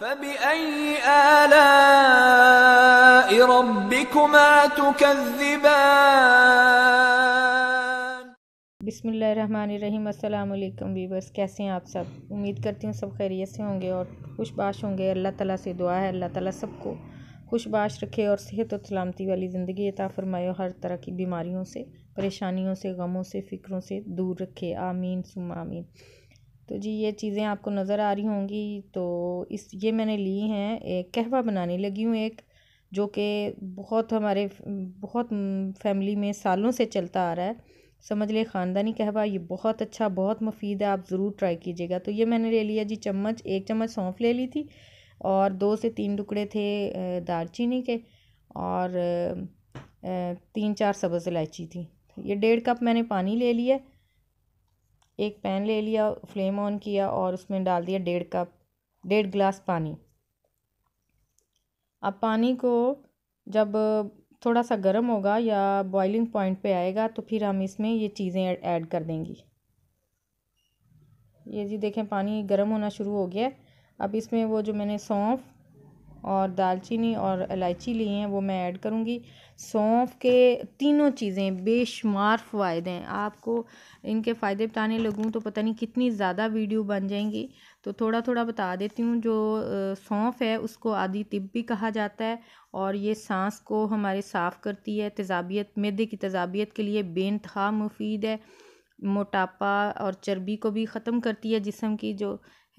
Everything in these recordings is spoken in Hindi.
فبأي آلاء ربكما تكذبان बिसमीम अल्लाम वीवर्स कैसे हैं आप सब उम्मीद करती हूँ सब खैरियत से होंगे और खुशबाश होंगे अल्लाह ताला से दुआ है अल्लाह ताला सबको खुशबाश रखे और सेहत और सलामती वाली ज़िंदगी अता फरमाए हर तरह की बीमारियों से परेशानियों से गमों से फ़िक्रों से दूर रखे आमीन सुम आमीन तो जी ये चीज़ें आपको नज़र आ रही होंगी तो इस ये मैंने ली हैं एक कहवा बनाने लगी हूँ एक जो कि बहुत हमारे बहुत फैमिली में सालों से चलता आ रहा है समझ लिए ख़ानदानी कहवा ये बहुत अच्छा बहुत मुफीद है आप ज़रूर ट्राई कीजिएगा तो ये मैंने ले लिया जी चम्मच एक चम्मच सौंफ ले ली थी और दो से तीन टुकड़े थे दालचीनी के और तीन चार सब्ज़ इलायची थी ये डेढ़ कप मैंने पानी ले लिया एक पैन ले लिया फ्लेम ऑन किया और उसमें डाल दिया डेढ़ कप डेढ़ गिलास पानी अब पानी को जब थोड़ा सा गर्म होगा या बॉइलिंग पॉइंट पे आएगा तो फिर हम इसमें ये चीज़ें ऐड कर देंगी ये जी देखें पानी गर्म होना शुरू हो गया अब इसमें वो जो मैंने सौंफ और दालचीनी और इलायची ली हैं वो मैं ऐड करूँगी सौंफ के तीनों चीज़ें बेशुमार फ़ायदे हैं आपको इनके फ़ायदे बताने लगूँ तो पता नहीं कितनी ज़्यादा वीडियो बन जाएंगी तो थोड़ा थोड़ा बता देती हूँ जो सौंफ है उसको आदि तिब भी कहा जाता है और ये सांस को हमारे साफ़ करती है तेजाबियत मैदे की तेजाबियत के लिए बेनतहा मुफीद है मोटापा और चर्बी को भी ख़त्म करती है जिसम की जो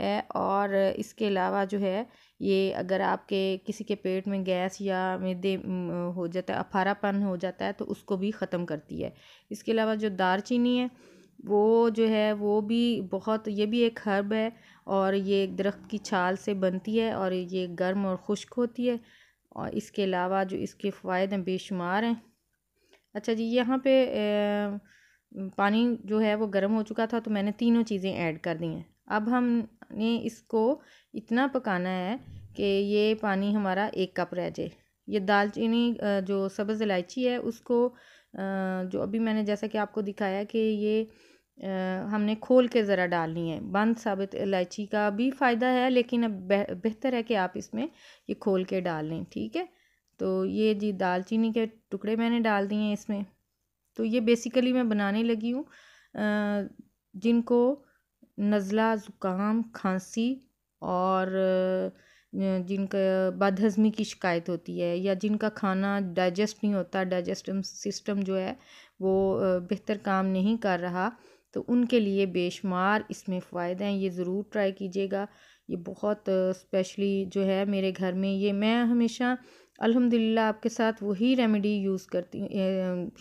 है और इसके अलावा जो है ये अगर आपके किसी के पेट में गैस या मेदे हो जाता है अफारापन हो जाता है तो उसको भी ख़त्म करती है इसके अलावा जो दारचीनी है वो जो है वो भी बहुत ये भी एक हर्ब है और ये एक दरख्त की छाल से बनती है और ये गर्म और खुश्क होती है और इसके अलावा जो इसके फ़ायदे बेशुमार हैं अच्छा जी यहाँ पे ए, पानी जो है वो गर्म हो चुका था तो मैंने तीनों चीज़ें ऐड कर दी हैं अब हमने इसको इतना पकाना है कि ये पानी हमारा एक कप रह जाए ये दालचीनी जो सब्ज़ इलायची है उसको जो अभी मैंने जैसा कि आपको दिखाया कि ये हमने खोल के ज़रा डालनी है बंद साबित इलायची का भी फ़ायदा है लेकिन अब बेहतर है कि आप इसमें ये खोल के डाल लें ठीक है तो ये जी दालचीनी के टुकड़े मैंने डाल दिए हैं इसमें तो ये बेसिकली मैं बनाने लगी हूँ जिनको नज़ला ज़ुकाम खांसी और जिनका बदहज़मी की शिकायत होती है या जिनका खाना डाइजेस्ट नहीं होता डाइजेस्टिव सिस्टम जो है वो बेहतर काम नहीं कर रहा तो उनके लिए बेशुमार इसमें फ़ायदे हैं ये ज़रूर ट्राई कीजिएगा ये बहुत स्पेशली जो है मेरे घर में ये मैं हमेशा अल्हम्दुलिल्लाह आपके साथ वही रेमेडी यूज़ करती हूँ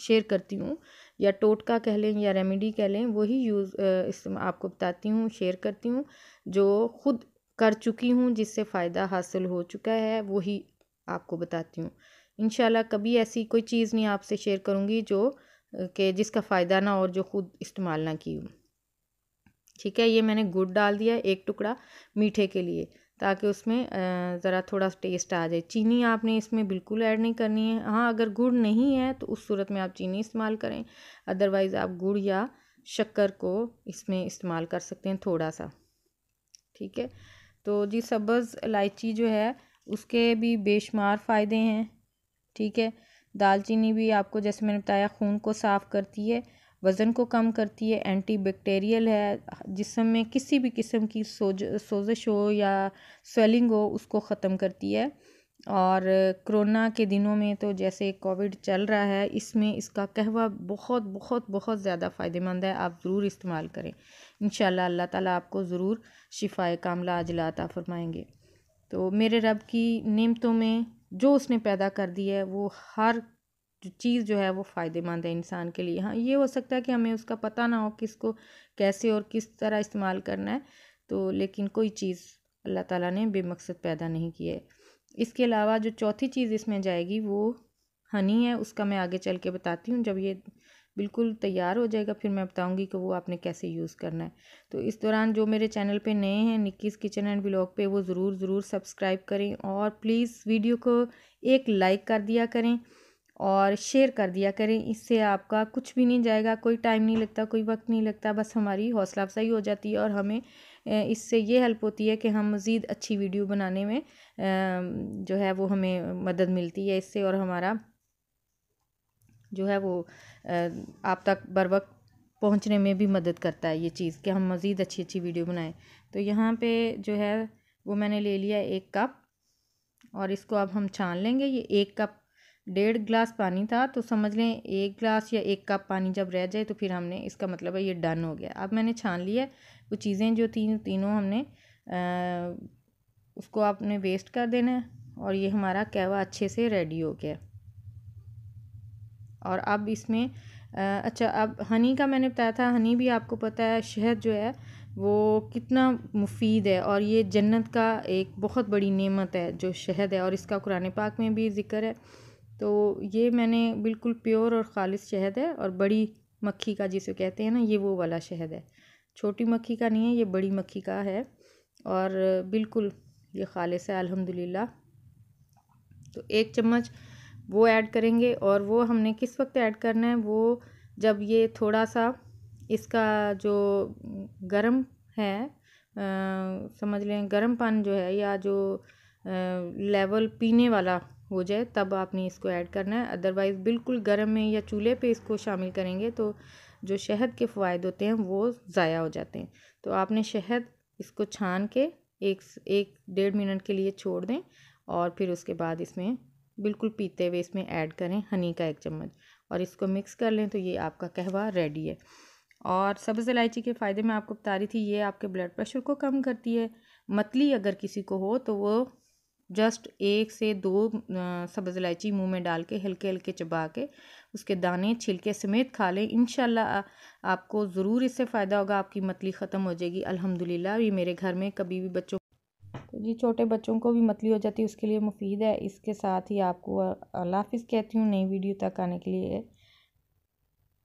शेयर करती हूँ या टोटका कह लें या रेमेडी कह लें वही यूज़ इस आपको बताती हूँ शेयर करती हूँ जो खुद कर चुकी हूँ जिससे फ़ायदा हासिल हो चुका है वही आपको बताती हूँ इन कभी ऐसी कोई चीज़ नहीं आपसे शेयर करूँगी जो कि जिसका फ़ायदा ना और जो खुद इस्तेमाल ना की हूँ ठीक है ये मैंने गुड़ डाल दिया एक टुकड़ा मीठे के लिए ताकि उसमें ज़रा थोड़ा टेस्ट आ जाए चीनी आपने इसमें बिल्कुल ऐड नहीं करनी है हाँ अगर गुड़ नहीं है तो उस सूरत में आप चीनी इस्तेमाल करें अदरवाइज़ आप गुड़ या शक्कर को इसमें इस्तेमाल कर सकते हैं थोड़ा सा ठीक है तो जी सब्ज़ इलायची जो है उसके भी बेशुमार फ़ायदे हैं ठीक है दालचीनी भी आपको जैसे मैंने बताया खून को साफ़ करती है वज़न को कम करती है एंटी बैक्टेरियल है जिसम में किसी भी किस्म की सोज सोजिश हो या स्वेलिंग हो उसको ख़त्म करती है और कोरोना के दिनों में तो जैसे कोविड चल रहा है इसमें इसका कहवा बहुत बहुत बहुत ज़्यादा फ़ायदेमंद है आप ज़रूर इस्तेमाल करें इन अल्लाह ताला आपको ज़रूर शिफाए कामला अजलाता फरमाएंगे तो मेरे रब की नियमतों में जो उसने पैदा कर दी है वो हर चीज़ जो है वो फ़ायदेमंद है इंसान के लिए हाँ ये हो सकता है कि हमें उसका पता ना हो किसको कैसे और किस तरह इस्तेमाल करना है तो लेकिन कोई चीज़ अल्लाह ताला ने बेमकसद पैदा नहीं किया है इसके अलावा जो चौथी चीज़ इसमें जाएगी वो हनी है उसका मैं आगे चल के बताती हूँ जब ये बिल्कुल तैयार हो जाएगा फिर मैं बताऊँगी कि वो आपने कैसे यूज़ करना है तो इस दौरान जो मेरे चैनल पे नए हैं निक्कीज़ किचन एंड ब्लॉग पे वो ज़रूर ज़रूर सब्सक्राइब करें और प्लीज़ वीडियो को एक लाइक कर दिया करें और शेयर कर दिया करें इससे आपका कुछ भी नहीं जाएगा कोई टाइम नहीं लगता कोई वक्त नहीं लगता बस हमारी हौसला अफजाई हो जाती है और हमें इससे ये हेल्प होती है कि हम मज़ीद अच्छी वीडियो बनाने में जो है वो हमें मदद मिलती है इससे और हमारा जो है वो आप तक बर वक्त पहुँचने में भी मदद करता है ये चीज़ कि हम मज़ीद अच्छी अच्छी वीडियो बनाएं तो यहाँ पे जो है वो मैंने ले लिया एक कप और इसको अब हम छान लेंगे ये एक कप डेढ़ ग्लास पानी था तो समझ लें एक ग्लास या एक कप पानी जब रह जाए तो फिर हमने इसका मतलब है ये डन हो गया अब मैंने छान लिया वो चीज़ें जो तीन तीनों हमने आ, उसको आपने वेस्ट कर देना है और ये हमारा कहवा अच्छे से रेडी हो गया और अब इसमें आ, अच्छा अब हनी का मैंने बताया था हनी भी आपको पता है शहद जो है वो कितना मुफीद है और ये जन्नत का एक बहुत बड़ी नेमत है जो शहद है और इसका कुरान पाक में भी ज़िक्र है तो ये मैंने बिल्कुल प्योर और ख़ालिश शहद है और बड़ी मक्खी का जिसे कहते हैं ना ये वो वाला शहद है छोटी मक्खी का नहीं है ये बड़ी मक्खी का है और बिल्कुल ये खालिश है अल्हम्दुलिल्लाह तो एक चम्मच वो ऐड करेंगे और वो हमने किस वक्त ऐड करना है वो जब ये थोड़ा सा इसका जो गरम है आ, समझ लें गरम पान जो है या जो आ, लेवल पीने वाला हो जाए तब आपने इसको ऐड करना है अदरवाइज़ बिल्कुल गर्म में या चूल्हे पे इसको शामिल करेंगे तो जो शहद के फ़ायदे होते हैं वो ज़ाया हो जाते हैं तो आपने शहद इसको छान के एक एक डेढ़ मिनट के लिए छोड़ दें और फिर उसके बाद इसमें बिल्कुल पीते हुए इसमें ऐड करें हनी का एक चम्मच और इसको मिक्स कर लें तो ये आपका कहवा रेडी है और सब्ज़ इलायची के फ़ायदे मैं आपको बता रही थी ये आपके ब्लड प्रेशर को कम करती है मतली अगर किसी को हो तो वो जस्ट एक से दो सब्ज़ इलायची मुंह में डाल के हल्के हल्के चबा के उसके दाने छिलके समेत खा लें इन आपको ज़रूर इससे फ़ायदा होगा आपकी मतली ख़त्म हो जाएगी अल्हम्दुलिल्लाह ये मेरे घर में कभी भी बच्चों तो जी छोटे बच्चों को भी मतली हो जाती है उसके लिए मुफीद है इसके साथ ही आपको अल्लाह हाफिज़ कहती हूँ नई वीडियो तक आने के लिए